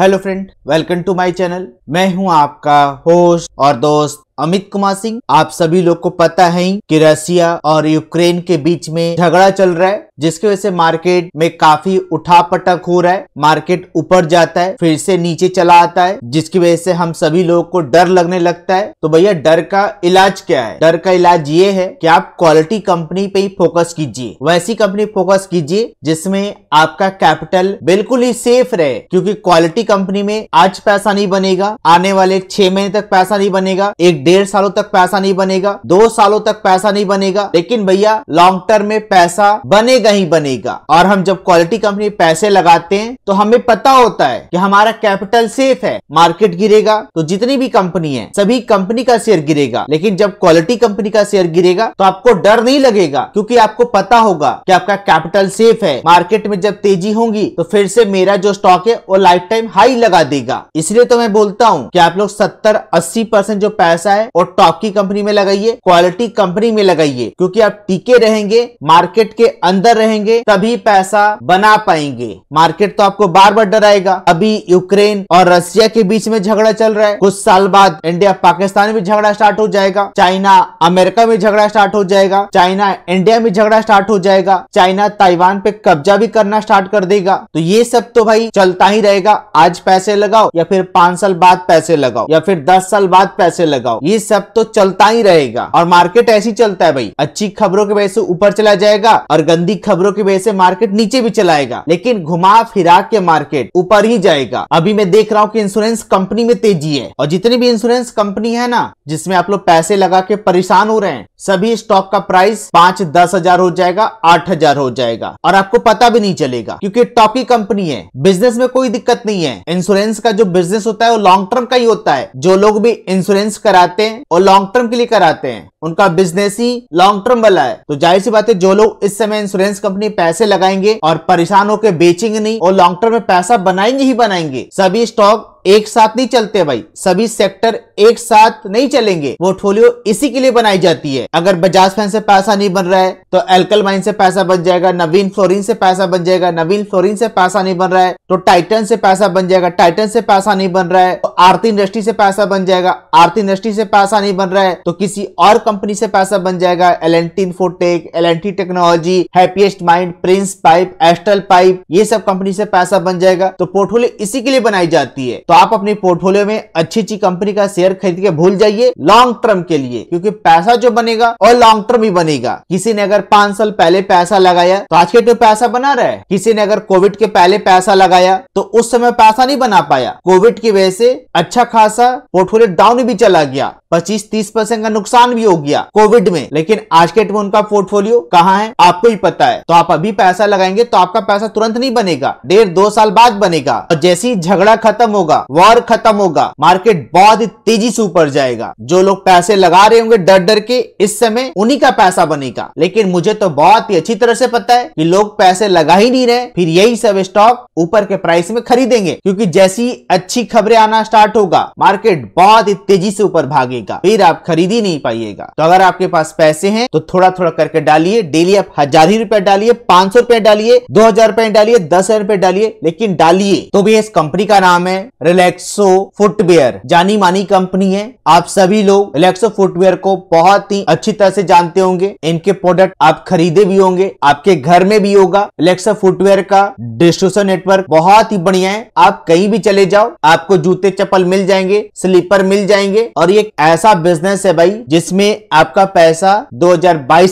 hello friend welcome to my channel मैं हूं आपका होस्ट और दोस्त अमित कुमार सिंह आप सभी लोग को पता है कि रसिया और यूक्रेन के बीच में झगड़ा चल रहा है जिसकी वजह से मार्केट में काफी उठा पटक हो रहा है मार्केट ऊपर जाता है फिर से नीचे चला आता है जिसकी वजह से हम सभी लोगों को डर लगने लगता है तो भैया डर का इलाज क्या है डर का इलाज ये है कि आप क्वालिटी कंपनी पे ही फोकस कीजिए वैसी कंपनी फोकस कीजिए जिसमें आपका कैपिटल बिल्कुल ही सेफ रहे क्योंकि क्वालिटी कंपनी में आज पैसा नहीं बनेगा आने वाले छह महीने तक पैसा नहीं बनेगा एक डेढ़ सालों तक पैसा नहीं बनेगा दो सालों तक पैसा नहीं बनेगा लेकिन भैया लॉन्ग टर्म में पैसा बनेगा नहीं बनेगा और हम जब क्वालिटी कंपनी पैसे लगाते हैं तो हमें पता होता है कि हमारा कैपिटल सेफ है मार्केट गिरेगा तो जितनी भी कंपनी है सभी कंपनी का शेयर गिरेगा लेकिन जब क्वालिटी कंपनी का शेयर गिरेगा तो आपको डर नहीं लगेगा क्योंकि आपको पता होगा कि आपका कैपिटल सेफ है मार्केट में जब तेजी होगी तो फिर से मेरा जो स्टॉक है वो लाइफ टाइम हाई लगा देगा इसलिए तो मैं बोलता हूँ की आप लोग सत्तर अस्सी परसेंट जो पैसा है वो टॉप की कंपनी में लगाइए क्वालिटी कंपनी में लगाइए क्योंकि आप टीके रहेंगे मार्केट के अंदर रहेंगे तभी पैसा बना पाएंगे मार्केट तो आपको बार बार डराएगा अभी यूक्रेन और रशिया के बीच में झगड़ा चल रहा है कुछ साल बाद इंडिया पाकिस्तान में झगड़ा स्टार्ट हो जाएगा चाइना अमेरिका में झगड़ा स्टार्ट हो जाएगा चाइना इंडिया में झगड़ा स्टार्ट हो जाएगा चाइना ताइवान पे कब्जा भी करना स्टार्ट कर देगा तो ये सब तो भाई चलता ही रहेगा आज पैसे लगाओ या फिर पांच साल बाद पैसे लगाओ या फिर दस साल बाद पैसे लगाओ ये सब तो चलता ही रहेगा और मार्केट ऐसी चलता है भाई अच्छी खबरों के वजह से ऊपर चला जाएगा और गंदी खबरों की वजह से मार्केट नीचे भी चलाएगा लेकिन घुमा फिरा के मार्केट ऊपर ही जाएगा अभी मैं देख रहा हूँ की इंश्योरेंस कंपनी में तेजी है और जितनी भी इंश्योरेंस कंपनी है ना जिसमें आप लोग पैसे लगा के परेशान हो रहे हैं सभी स्टॉक का प्राइस पांच दस हजार हो जाएगा आठ हजार हो जाएगा और आपको पता भी नहीं चलेगा क्योंकि टॉकी कंपनी है बिजनेस में कोई दिक्कत नहीं है इंश्योरेंस का जो बिजनेस होता है वो लॉन्ग टर्म का ही होता है जो लोग भी इंश्योरेंस कराते हैं और लॉन्ग टर्म के लिए कराते हैं उनका बिजनेस ही लॉन्ग टर्म वाला है तो जाहिर सी बात है जो लोग इस समय इंश्योरेंस कंपनी पैसे लगाएंगे और परेशान होकर बेचेंगे नहीं और लॉन्ग टर्म में पैसा बनाएंगे ही बनाएंगे सभी स्टॉक एक साथ नहीं चलते भाई सभी सेक्टर एक साथ नहीं चलेंगे पोर्टफोलियो इसी के लिए बनाई जाती है अगर बजाज फैन से पैसा नहीं बन रहा है तो एल्कल माइन से पैसा बन जाएगा नवीन फ्लोरिन से पैसा बन जाएगा नवीन फ्लोरिन से पैसा नहीं बन रहा है तो टाइटन से पैसा बन जाएगा टाइटन से पैसा नहीं बन रहा है तो आरती इंडस्ट्री से पैसा बन जाएगा आरती इंडस्ट्री से पैसा नहीं बन रहा है तो किसी और कंपनी से पैसा बन जाएगा L N T Infotech L N T technology happiest minds prince pipe astral pipe ये सब कंपनी से पैसा बन जाएगा तो पोर्टफोलियो इसी के लिए बनाई जाती है तो आप अपनी पोर्टफोलियो में अच्छी अच्छी कंपनी का शेयर खरीद के भूल जाइए लॉन्ग टर्म के लिए क्योंकि पैसा जो बनेगा और लॉन्ग टर्म ही बनेगा किसी ने अगर पांच साल पहले पैसा लगाया तो आज के तो पैसा बना रहा है किसी ने अगर कोविड के पहले पैसा लगाया तो उस समय पैसा नहीं बना पाया कोविड की वजह से अच्छा खासा पोर्टफोलियो डाउन भी चला गया पच्चीस तीस परसेंट का नुकसान भी हो गया कोविड में लेकिन आज के डेट में उनका पोर्टफोलियो कहाँ है आपको ही पता है तो आप अभी पैसा लगाएंगे तो आपका पैसा तुरंत नहीं बनेगा डेढ़ दो साल बाद बनेगा और जैसे ही झगड़ा खत्म होगा होगा वॉर खत्म होगा मार्केट बहुत ही तेजी से ऊपर जाएगा जो लोग पैसे लगा रहे होंगे डर डर के इस समय उन्हीं का पैसा बनेगा लेकिन मुझे तो बहुत ही अच्छी तरह से पता है कि लोग पैसे लगा ही नहीं रहे फिर यही सब स्टॉक ऊपर के प्राइस में खरीदेंगे क्योंकि जैसी अच्छी खबरें आना स्टार्ट होगा मार्केट बहुत ही तेजी से ऊपर भागेगा फिर आप खरीद ही नहीं पाइएगा तो अगर आपके पास पैसे हैं तो थोड़ा थोड़ा करके डालिए डेली आप हजार ही रुपया डालिए पांच सौ रुपया डालिए दो हजार रुपया डालिए दस हजार रुपया डालिए लेकिन डालिए तो भी इस कंपनी का नाम है रिलैक्सो फुटवेयर जानी मानी कंपनी है आप सभी लोग रिलैक्सो फुटवेयर को बहुत ही अच्छी तरह से जानते होंगे इनके प्रोडक्ट आप खरीदे भी होंगे आपके घर में भी होगा रिलैक्सो फुटवेयर का डिस्ट्रीब्यूशन नेटवर्क बहुत ही बढ़िया है आप कहीं भी चले जाओ आपको जूते चप्पल मिल जाएंगे स्लीपर मिल जाएंगे और ये ऐसा बिजनेस है भाई जिसमे आपका पैसा दो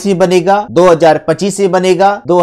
ही बनेगा दो ही बनेगा दो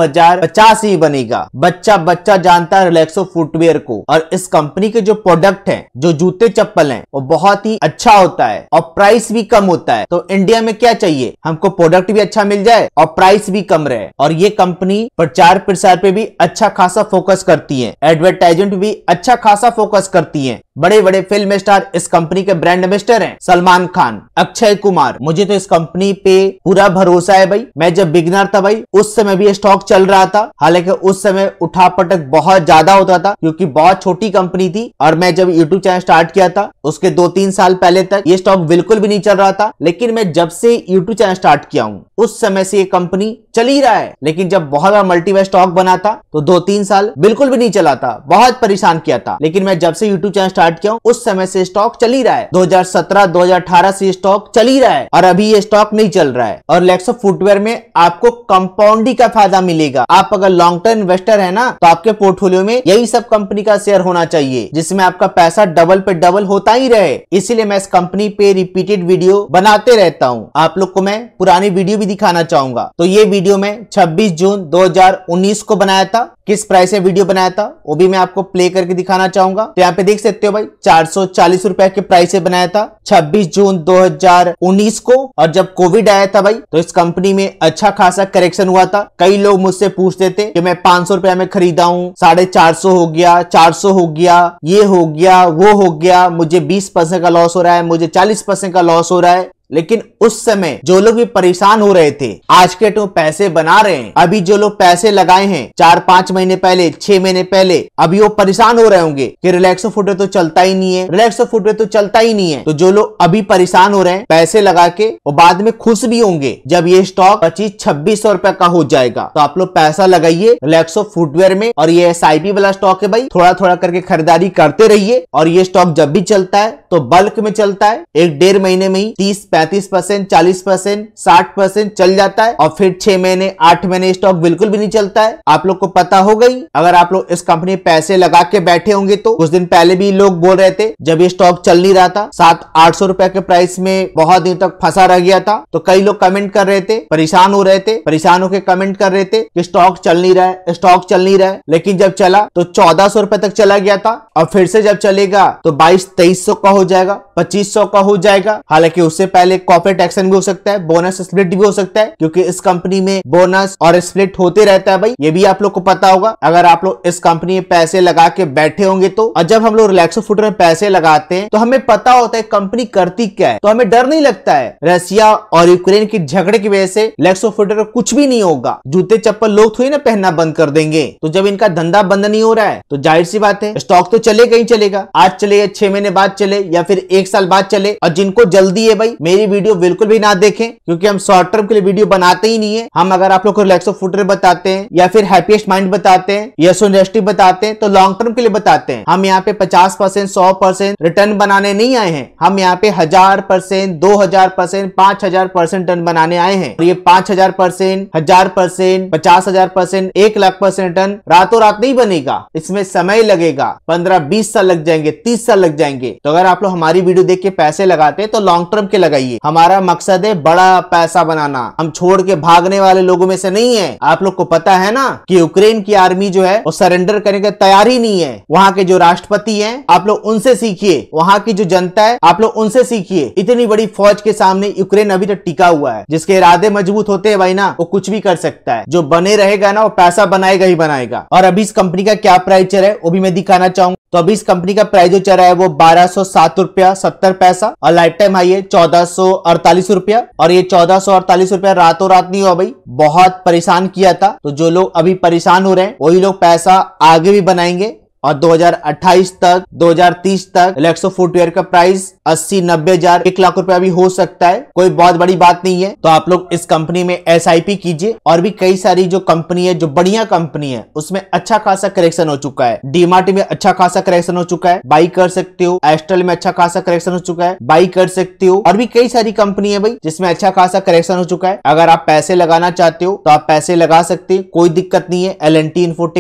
ही बनेगा बच्चा बच्चा जानता है रिलैक्सो फुटवेयर को और इस कंपनी के जो प्रोडक्ट प्रोडक्ट है जो जूते चप्पल है वो बहुत ही अच्छा होता है और प्राइस भी कम होता है तो इंडिया में क्या चाहिए हमको प्रोडक्ट भी अच्छा मिल जाए और प्राइस भी कम रहे और ये कंपनी प्रचार प्रसार पे भी अच्छा खासा फोकस करती है एडवर्टाइजमेंट भी अच्छा खासा फोकस करती है बड़े बड़े फिल्म स्टार इस कंपनी के ब्रांड एम्बेस्टर हैं सलमान खान अक्षय कुमार मुझे तो इस कंपनी पे पूरा भरोसा है भाई मैं जब बिगनर था भाई उस समय भी स्टॉक चल रहा था हालांकि उस समय उठापटक बहुत ज्यादा होता था क्योंकि बहुत छोटी कंपनी थी और मैं जब यूट्यूब चैनल स्टार्ट किया था उसके दो तीन साल पहले तक ये स्टॉक बिल्कुल भी नहीं चल रहा था लेकिन मैं जब से यूट्यूब चैनल स्टार्ट किया हूँ उस समय से ये कंपनी चल ही रहा है लेकिन जब बहुत बड़ा मल्टीवे स्टॉक बना था तो दो तीन साल बिल्कुल भी नहीं चला था बहुत परेशान किया था लेकिन मैं जब से यूट्यूब चैनल स्टार्ट किया हूँ उस समय से स्टॉक चल ही रहा है दो हजार से स्टॉक चल ही रहा है और अभी ये स्टॉक नहीं चल रहा है और लेक्सो फुटवेयर में आपको कंपाउंडी का फायदा मिलेगा आप अगर लॉन्ग टर्म इन्वेस्टर है ना तो आपके पोर्टफोलियो में यही सब कंपनी का शेयर होना चाहिए जिसमें आपका आपका पैसा डबल पे डबल होता ही रहे इसीलिए मैं इस कंपनी पे रिपीटेड वीडियो बनाते रहता हूँ आप लोग को मैं पुरानी वीडियो भी दिखाना चाहूंगा तो ये वीडियो मैं 26 जून 2019 को बनाया था किस प्राइस में वीडियो बनाया था वो भी मैं आपको प्ले करके दिखाना चाहूंगा तो यहाँ पे देख सकते हो भाई चार सौ चालीस के प्राइस से बनाया था 26 जून 2019 को और जब कोविड आया था भाई तो इस कंपनी में अच्छा खासा करेक्शन हुआ था कई लोग मुझसे पूछते थे कि मैं पांच सौ रुपया में खरीदा हूँ साढ़े चार सौ हो गया चार सौ हो गया ये हो गया वो हो गया मुझे बीस परसेंट का लॉस हो रहा है मुझे चालीस परसेंट का लॉस हो रहा है लेकिन उस समय जो लोग भी परेशान हो रहे थे आज के टू तो पैसे बना रहे हैं अभी जो लोग पैसे लगाए हैं चार पांच महीने पहले छह महीने पहले अभी वो परेशान हो रहे होंगे कि रिलैक्सो तो फुटवेयर तो चलता ही नहीं है रिलैक्सो तो फुटवेयर तो चलता ही नहीं है तो जो लोग अभी परेशान हो रहे हैं पैसे लगा के वो बाद में खुश भी होंगे जब ये स्टॉक पच्चीस छब्बीस सौ रूपये का हो जाएगा तो आप लोग पैसा लगाइए रिलैक्सो फुटवेयर में और ये एस वाला स्टॉक है भाई थोड़ा थोड़ा करके खरीदारी करते रहिए और ये स्टॉक जब भी चलता है तो बल्क में चलता है एक डेढ़ महीने में ही तीस पैंतीस परसेंट चालीस परसेंट साठ परसेंट चल जाता है और फिर छह महीने आठ महीने स्टॉक बिल्कुल भी नहीं चलता है आप लोग को पता हो गई अगर आप लोग इस कंपनी पैसे लगा के बैठे होंगे तो कुछ दिन पहले भी लोग बोल रहे थे जब ये स्टॉक चल नहीं रहा था सात आठ सौ रुपए के प्राइस में बहुत दिन तक फंसा रह गया था तो कई लोग कमेंट कर रहे थे परेशान हो रहे थे परेशान होकर कमेंट कर रहे थे कि स्टॉक चल नहीं रहा है स्टॉक चल नहीं रहा है लेकिन जब चला तो चौदह सौ रुपए तक चला गया था और फिर से जब चलेगा तो बाईस तेईस सौ का हो जाएगा पच्चीस सौ का हो जाएगा हालांकि उससे पहले पहले कॉर्पोरेट एक्शन भी हो सकता है बोनस स्प्लिट भी हो सकता है क्योंकि इस कंपनी में बोनस और स्प्लिट होते रहता है भाई ये भी आप लोग को पता होगा अगर आप लोग इस कंपनी में पैसे लगा के बैठे होंगे तो और जब हम लोग रिलैक्सो फूटर में पैसे लगाते हैं तो हमें पता होता है कंपनी करती क्या है तो हमें डर नहीं लगता है रशिया और यूक्रेन की झगड़े की वजह से रिलैक्सो फूटर को कुछ भी नहीं होगा जूते चप्पल लोग थोड़ी ना पहनना बंद कर देंगे तो जब इनका धंधा बंद नहीं हो रहा है तो जाहिर सी बात है स्टॉक तो चले कहीं चलेगा आज चले या छह महीने बाद चले या फिर एक साल बाद चले और जिनको जल्दी है भाई मेरे मेरी वीडियो बिल्कुल भी ना देखें क्योंकि हम शॉर्ट टर्म के लिए वीडियो बनाते ही नहीं है हम अगर आप लोग को रिलैक्सो फुटर बताते हैं या फिर हैप्पीएस्ट माइंड बताते हैं या सो इंडस्ट्री बताते हैं तो लॉन्ग टर्म के लिए बताते हैं हम यहाँ पे पचास परसेंट सौ परसेंट रिटर्न बनाने नहीं आए हैं हम यहाँ पे हजार परसेंट दो हजार परसेंट पांच हजार परसेंट रिटर्न बनाने आए हैं ये पांच हजार परसेंट हजार परसेंट पचास हजार परसेंट एक लाख परसेंट रिटर्न रातों रात नहीं बनेगा इसमें समय लगेगा पंद्रह बीस साल लग जाएंगे तीस साल लग जाएंगे तो अगर आप लोग हमारी वीडियो देख के पैसे लगाते हैं तो लॉन्ग टर्म के लगाइए चाहिए हमारा मकसद है बड़ा पैसा बनाना हम छोड़ के भागने वाले लोगों में से नहीं है आप लोग को पता है ना कि यूक्रेन की आर्मी जो है वो सरेंडर करने की तैयार ही नहीं है वहाँ के जो राष्ट्रपति है आप लोग उनसे सीखिए वहाँ की जो जनता है आप लोग उनसे सीखिए इतनी बड़ी फौज के सामने यूक्रेन अभी तक टिका हुआ है जिसके इरादे मजबूत होते हैं भाई ना वो कुछ भी कर सकता है जो बने रहेगा ना वो पैसा बनाएगा ही बनाएगा और अभी इस कंपनी का क्या प्राइचर है वो भी मैं दिखाना चाहूंगा तो अभी इस कंपनी का प्राइस जो चल रहा है वो बारह सौ सात रुपया सत्तर पैसा और लाइफ टाइम हाई है चौदह अड़तालीस रुपया और ये चौदह अड़तालीस रुपया रातों रात नहीं हुआ भाई बहुत परेशान किया था तो जो लोग अभी परेशान हो रहे हैं वही लोग पैसा आगे भी बनाएंगे और 2028 तक 2030 तक इलेक्ट्रो फुटवेयर का प्राइस अस्सी नब्बे हजार एक लाख रुपया भी हो सकता है कोई बहुत बड़ी बात नहीं है तो आप लोग इस कंपनी में एस कीजिए और भी कई सारी जो कंपनी है जो बढ़िया कंपनी है उसमें अच्छा खासा करेक्शन हो चुका है डीमार्ट में अच्छा खासा करेक्शन हो चुका है बाई कर सकते हो एस्ट्रल में अच्छा खासा करेक्शन हो चुका है बाई कर सकते हो और भी कई सारी कंपनी है भाई जिसमें अच्छा खासा करेक्शन हो चुका है अगर आप पैसे लगाना चाहते हो तो आप पैसे लगा सकते कोई दिक्कत नहीं है एल एन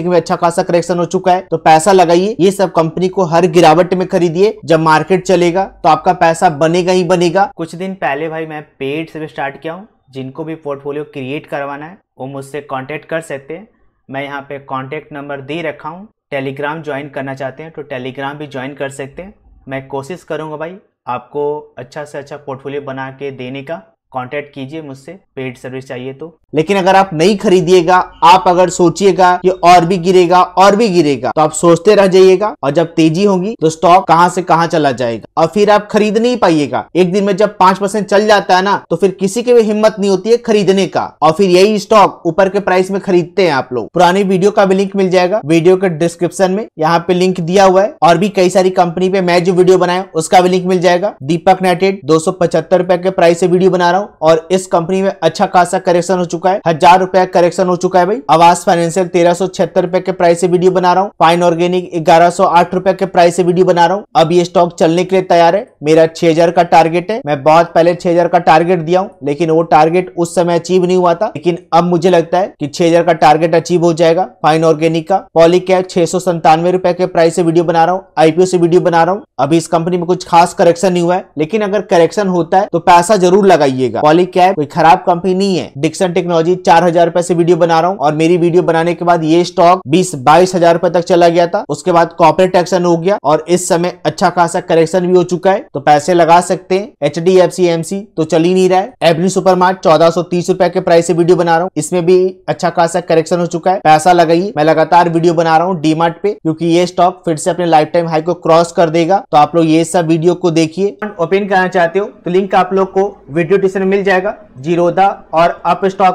में अच्छा खासा करेक्शन हो चुका है तो पैसा पैसा लगाइए ये सब कंपनी को हर गिरावट में खरीदिए जब मार्केट चलेगा तो आपका पैसा बनेगा ही बनेगा कुछ दिन पहले भाई मैं पेड से भी स्टार्ट किया हूँ जिनको भी पोर्टफोलियो क्रिएट करवाना है वो मुझसे कॉन्टेक्ट कर सकते हैं मैं यहाँ पे कॉन्टेक्ट नंबर दे रखा हूँ टेलीग्राम ज्वाइन करना चाहते हैं तो टेलीग्राम भी ज्वाइन कर सकते हैं मैं कोशिश करूँगा भाई आपको अच्छा से अच्छा पोर्टफोलियो बना के देने का कांटेक्ट कीजिए मुझसे पेड सर्विस चाहिए तो लेकिन अगर आप नहीं खरीदिएगा आप अगर सोचिएगा कि और भी गिरेगा और भी गिरेगा तो आप सोचते रह जाइएगा और जब तेजी होगी तो स्टॉक कहां से कहां चला जाएगा और फिर आप खरीद नहीं पाइएगा एक दिन में जब पांच परसेंट चल जाता है ना तो फिर किसी की भी हिम्मत नहीं होती है खरीदने का और फिर यही स्टॉक ऊपर के प्राइस में खरीदते हैं आप लोग पुरानी वीडियो का भी लिंक मिल जाएगा वीडियो के डिस्क्रिप्शन में यहाँ पे लिंक दिया हुआ है और भी कई सारी कंपनी पे मैं जो वीडियो बनाया उसका भी लिंक मिल जाएगा दीपक नेटेड दो सौ के प्राइस से वीडियो बना रहा हूँ और इस कंपनी में अच्छा खासा करेक्शन हो चुका चुका है हजार रुपया करेक्शन हो चुका है भाई आवास फाइनेंशियल तेरह सौ छिहत्तर रुपए के प्राइस से वीडियो बना रहा हूँ फाइन ऑर्गेनिक ग्यारह सौ आठ रुपए के प्राइस से वीडियो बना रहा हूँ अब ये स्टॉक चलने के लिए तैयार है मेरा छह हजार का टारगेट है मैं बहुत पहले छह हजार का टारगेट दिया हूँ लेकिन वो टारगेट उस समय अचीव नहीं हुआ था लेकिन अब मुझे लगता है की छह का टारगेट अचीव हो जाएगा फाइन ऑर्गेनिक का पॉली छह सौ संतानवे रुपए के प्राइस से वीडियो बना रहा हूँ आईपीओ से वीडियो बना रहा हूँ अभी इस कंपनी में कुछ खास करेक्शन नहीं हुआ है लेकिन अगर करेक्शन होता है तो पैसा जरूर लगाइएगा पॉली कोई खराब कंपनी नहीं है डिक्सन टेक्नोलॉजी चार हजार रुपए से वीडियो बना रहा हूँ और मेरी वीडियो बनाने के बाद ये स्टॉक बीस बाईस हजार रुपए तक चला गया था उसके बाद कॉपरेट एक्शन हो गया और इस समय अच्छा खासा करेक्शन भी हो चुका है तो पैसे लगा सकते हैं H D F C M C तो चल ही नहीं रहा है एवन्यू सुपर मार्ट चौदह सौ तीस रुपए के प्राइस से वीडियो बना रहा हूँ इसमें भी अच्छा खासा करेक्शन हो चुका है पैसा लगाइए मैं लगातार वीडियो बना रहा हूँ डीमार्ट पे क्यूँकी ये स्टॉक फिर से अपने लाइफ टाइम हाई को क्रॉस कर देगा तो आप लोग ये सब वीडियो को देखिए ओपन करना चाहते हो तो लिंक आप लोग को वीडियो डिस्क्रिप्शन मिल जाएगा जीरोदा और अप स्टॉक